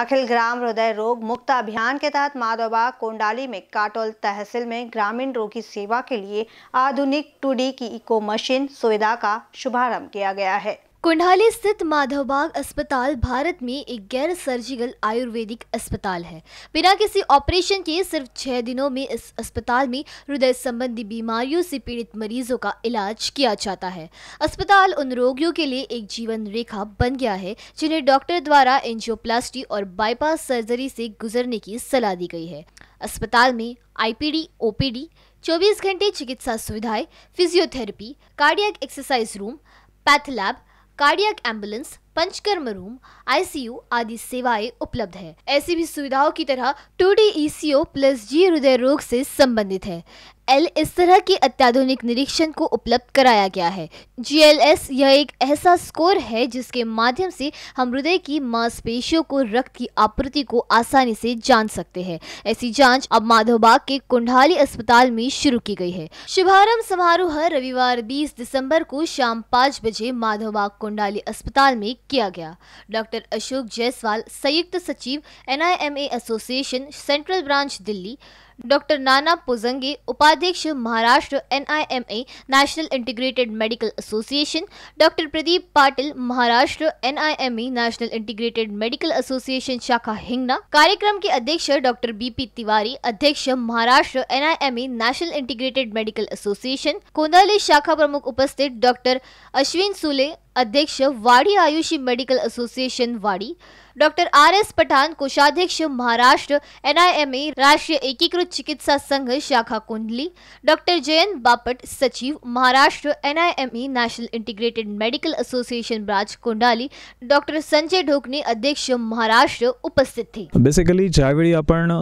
अखिल ग्राम हृदय रोग मुक्त अभियान के तहत माधोबाग कोंडाली में काटोल तहसील में ग्रामीण रोगी सेवा के लिए आधुनिक टू की इको मशीन सुविधा का शुभारंभ किया गया है कुंडाली स्थित माधवबाग अस्पताल भारत में एक गैर सर्जिकल आयुर्वेदिक अस्पताल है बिना किसी ऑपरेशन के सिर्फ छह दिनों में इस अस्पताल में हृदय संबंधी बीमारियों से पीड़ित मरीजों का इलाज किया जाता है अस्पताल उन रोगियों के लिए एक जीवन रेखा बन गया है जिन्हें डॉक्टर द्वारा एंजियोप्लास्टी और बाईपास सर्जरी से गुजरने की सलाह दी गई है अस्पताल में आईपीडी ओपीडी चौबीस घंटे चिकित्सा सुविधाएं physiotherapy cardiac exercise room pathlab cardiac ambulance Panchakarma room ICU आदि सेवाएं उपलब्ध है ऐसी भी सुविधाओं की तरह टू डी सी ओ प्लस जी हृदय रोग से संबंधित है एल इस तरह के अत्याधुनिक निरीक्षण को उपलब्ध कराया गया है जी यह एक ऐसा स्कोर है जिसके माध्यम से हम हृदय की मांसपेशियों को रक्त की आपूर्ति को आसानी से जान सकते हैं ऐसी जांच अब माधोबाग के कुंडाली अस्पताल में शुरू की गई है शुभारंभ समारोह रविवार 20 दिसंबर को शाम पाँच बजे माधोबाग कुंडाली अस्पताल में किया गया डॉक्टर अशोक जायसवाल संयुक्त सचिव N association central branch Delhi doctor Nana Pujangi उपाध्यक्ष Maharashtra NIMA national integrated medical association doctor Pradeep Patil Maharashtra NIMA national integrated medical association शाखा हिंगना कार्यक्रम के अध्यक्ष डॉक्टर बीपी तिवारी अध्यक्ष Maharashtra NIMA national integrated medical association Kondhali शाखा प्रमुख उपस्थित डॉक्टर अश्विन सुले अध्यक्ष Wadi Ayushi medical association Wadi doctor R S Pathan कोषाध्यक्ष महाराष्ट्र एन राष्ट्रीय एकीकृत चिकित्सा संघ शाखा कुंडली डॉक्टर जयंत बापट सचिव Maharashtra N national integrated medical association branch Kondali doctor Sanjay Dhokne अध्यक्ष महाराष्ट्र उपस्थित थे बेसिकली ज्यावेळी आपण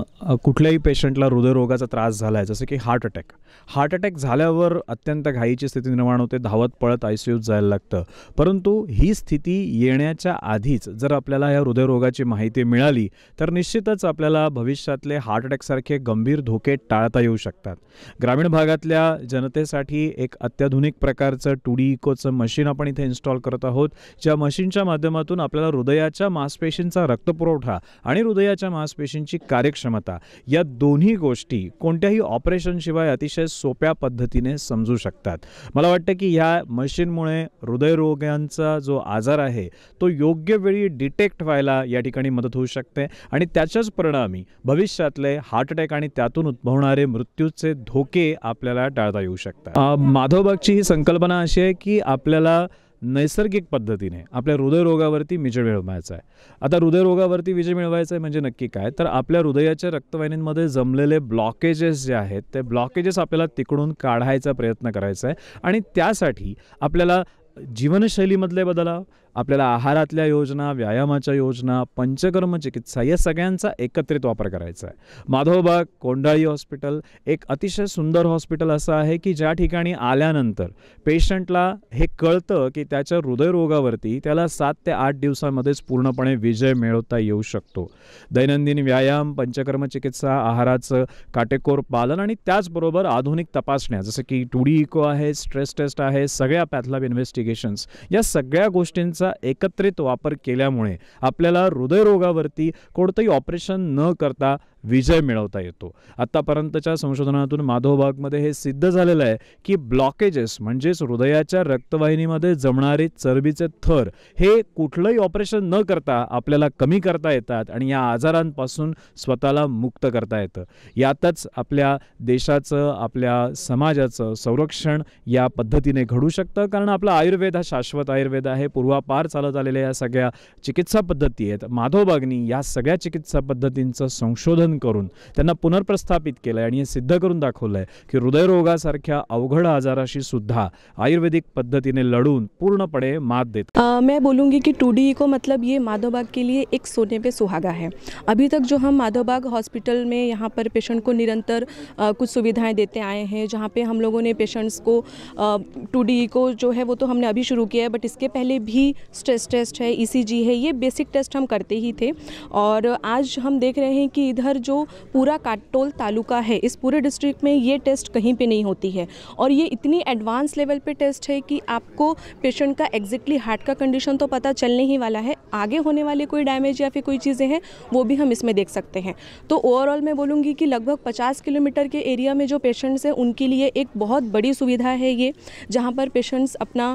कुठल्याही पेशंटला हृदयरोगाचा त्रास झाला आहे जसं की हार्ट अटॅक हार्ट अटॅक झाल्यावर अत्यंत घाईची स्थिती निर्माण होते धावत पळत आयसीयूत जायला लागतं परंतु ही स्थिती येण्याच्या आधीच जर आपल्याला या हृदयरोगाची माहिती मिळाली तर निश्चितच आपल्याला भविष्यातले हार्ट अटॅकसारखे गंभीर धोके टाळता येऊ शकतात ग्रामीण भागातल्या जनतेसाठी एक अत्याधुनिक प्रकारचं डी इकोचं मशीन आपण इथे इन्स्टॉल करत आहोत ज्या मशीनच्या माध्यमातून आपल्याला हृदयाच्या मांसपेशींचा रक्तपुरवठा आणि हृदयाच्या मांसपेशींची कार्यक्षमता या दोन्ही गोष्टी कोणत्याही ऑपरेशनशिवाय अतिशय सोप्या पद्धतीने समजू शकतात मला वाटतं की ह्या मशीनमुळे हृदयरोग रुग्णांचा जो आजार आहे तो योग्य वेळी डिटेक्ट व्हायला या ठिकाणी मदत होऊ शकते आणि त्याच्याच परिणामी भविष्यातले हार्ट अटॅक आणि त्यातून उद्भवणारे मृत्यूचे धोके आपल्याला टाळता येऊ शकतात माधवबागची ही संकल्पना अशी आहे की आपल्याला नैसर्गिक पद्धतीने आपल्या हृदयरोगावरती विजय मिळवायचा आहे आता हृदयरोगावरती विजय मिळवायचा आहे म्हणजे नक्की काय तर आपल्या हृदयाच्या रक्तवाहिनींमध्ये जमलेले ब्लॉकेजेस जे आहेत ते ब्लॉकेजेस आपल्याला तिकडून काढायचा प्रयत्न करायचा आहे आणि त्यासाठी आपल्याला जीवनशैलीमधले बदलाव आपल्याला आहारातल्या योजना व्यायामाच्या योजना पंचकर्म चिकित्सा या सगळ्यांचा एकत्रित वापर करायचा आहे माधवबाग कोंडाळी हॉस्पिटल एक अतिशय सुंदर हॉस्पिटल असं आहे की ज्या ठिकाणी आल्यानंतर पेशंटला हे कळतं की त्याच्या हृदयरोगावरती त्याला सात ते आठ दिवसामध्येच पूर्णपणे विजय मिळवता येऊ शकतो दैनंदिन व्यायाम पंचकर्म चिकित्सा आहाराचं काटेकोर पालन आणि त्याचबरोबर आधुनिक तपासण्या जसं की टुडी इको आहे स्ट्रेस टेस्ट आहे सगळ्या पॅथलॅब इन्व्हेस्टिगेशन इन्व्हेस्टिगेशन्स या सगळ्या गोष्टींचा एकत्रित वापर केल्यामुळे आपल्याला हृदयरोगावरती कोणतंही ऑपरेशन न करता विजय मिळवता येतो आत्तापर्यंतच्या संशोधनातून माधवबागमध्ये हे सिद्ध झालेलं आहे की ब्लॉकेजेस म्हणजेच हृदयाच्या रक्तवाहिनीमध्ये जमणारे चरबीचे थर हे कुठलंही ऑपरेशन न करता आपल्याला कमी करता येतात आणि या आजारांपासून स्वतःला मुक्त करता येतं यातच आपल्या देशाचं आपल्या समाजाचं संरक्षण या पद्धतीने घडू शकतं कारण आपला आयुर्वेद हा शाश्वत आयुर्वेद आहे पूर्वापार चालत आलेल्या या सगळ्या चिकित्सा पद्धती आहेत माधवबागनी या सगळ्या चिकित्सा पद्धतींचं संशोधन निदान करून पुनर्प्रस्थापित के लिए आणि हे सिद्ध करून दाखवलं आहे की हृदयरोगासारख्या अवघड आजाराशी सुधा आयुर्वेदिक पद्धति ने लड़न पूर्णपणे मात देत मैं बोलूँगी कि टू को मतलब ये माधोबाग के लिए एक सोने पे सुहागा है अभी तक जो हम माधोबाग हॉस्पिटल में यहाँ पर पेशेंट को निरंतर आ, कुछ सुविधाएं देते आए हैं जहाँ पे हम लोगों ने पेशेंट्स को टू को जो है वो तो हमने अभी शुरू किया है बट इसके पहले भी स्ट्रेस टेस्ट है ई e है ये बेसिक टेस्ट हम करते ही थे और आज हम देख रहे हैं कि इधर जो पूरा काटोल तालुका है इस पूरे डिस्ट्रिक्ट में ये टेस्ट कहीं पे नहीं होती है और ये इतनी एडवांस लेवल पे टेस्ट है कि आपको पेशेंट का एग्जैक्टली हार्ट का कंडीशन तो पता चलने ही वाला है आगे होने वाले कोई डैमेज या फिर कोई चीज़ें हैं वो भी हम इसमें देख सकते हैं तो ओवरऑल मैं बोलूँगी कि लगभग पचास किलोमीटर के एरिया में जो पेशेंट्स हैं उनके लिए एक बहुत बड़ी सुविधा है ये जहाँ पर पेशेंट्स अपना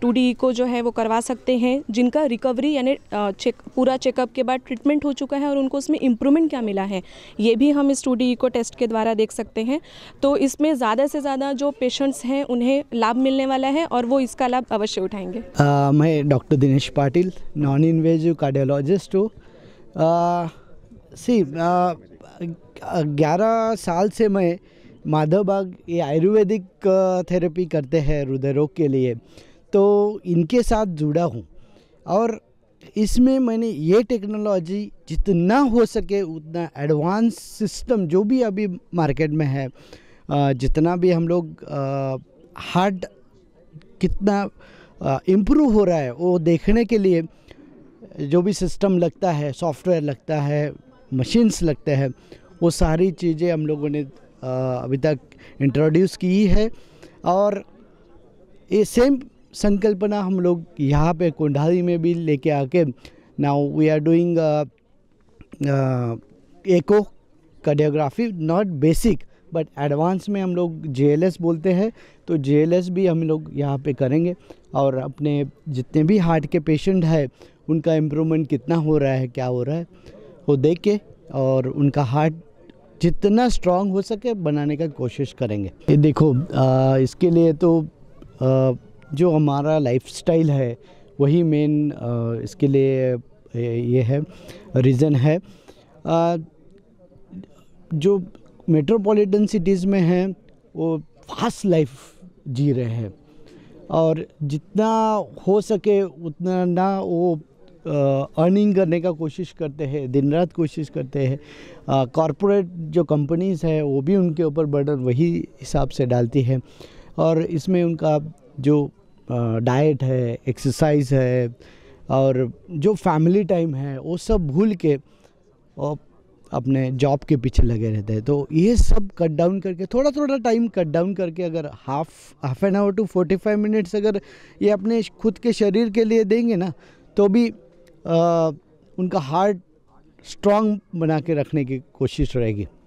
टू डी को जो है वो करवा सकते हैं जिनका रिकवरी यानी चेक पूरा चेकअप के बाद ट्रीटमेंट हो चुका है और उनको उसमें इम्प्रूवमेंट क्या मिला है हैं ये भी हम इस टू इको टेस्ट के द्वारा देख सकते हैं तो इसमें ज़्यादा से ज़्यादा जो पेशेंट्स हैं उन्हें लाभ मिलने वाला है और वो इसका लाभ अवश्य उठाएंगे आ, मैं doctor Dinesh Patil non invasive cardiologist हूँ सी ग्यारह साल से मैं माधव बाग ये आयुर्वेदिक थेरेपी करते हैं हृदय रोग के लिए तो इनके साथ जुड़ा हूँ और इसमें मैंने ये टेक्नोलॉजी जितना हो सके उतना एडवांस सिस्टम जो भी अभी मार्केट में है जितना भी हम लोग हार्ड कितना इम्प्रूव हो रहा है वो देखने के लिए जो भी सिस्टम लगता है सॉफ्टवेयर लगता है मशीन्स लगते हैं वो सारी चीज़ें हम लोगों ने अभी तक इंट्रोड्यूस की है और ये सेम संकल्पना हम लोग यहाँ पे कोंढाली में भी लेके आके now we are doing echocardiography not basic but advance में हम लोग जे बोलते हैं तो जे भी हम लोग यहाँ पे करेंगे और अपने जितने भी हार्ट के पेशेंट है उनका इम्प्रूवमेंट कितना हो रहा है क्या हो रहा है वो देख के और उनका हार्ट जितना स्ट्रांग हो सके बनाने का कोशिश करेंगे ये देखो आ, uh, इसके लिए तो आ, uh, जो हमारा लाइफस्टाइल है वही मेन इसके लिए ये है रीज़न है जो मेट्रोपॉलिटन सिटीज़ में हैं वो फास्ट लाइफ जी रहे हैं और जितना हो सके उतना ना वो अर्निंग करने का कोशिश करते हैं दिन रात कोशिश करते हैं कॉरपोरेट जो कंपनीज़ है वो भी उनके ऊपर बर्डन वही हिसाब से डालती है और इसमें उनका जो डाइट है एक्सरसाइज है और जो फैमिली टाइम है वो सब भूल के और अपने जॉब के पीछे लगे रहते हैं तो ये सब कट डाउन करके थोड़ा थोड़ा टाइम कट डाउन करके अगर half half an hour to forty five minutes अगर ये अपने खुद के शरीर के लिए देंगे ना तो भी आ, उनका हार्ट स्ट्रांग बना के रखने की कोशिश रहेगी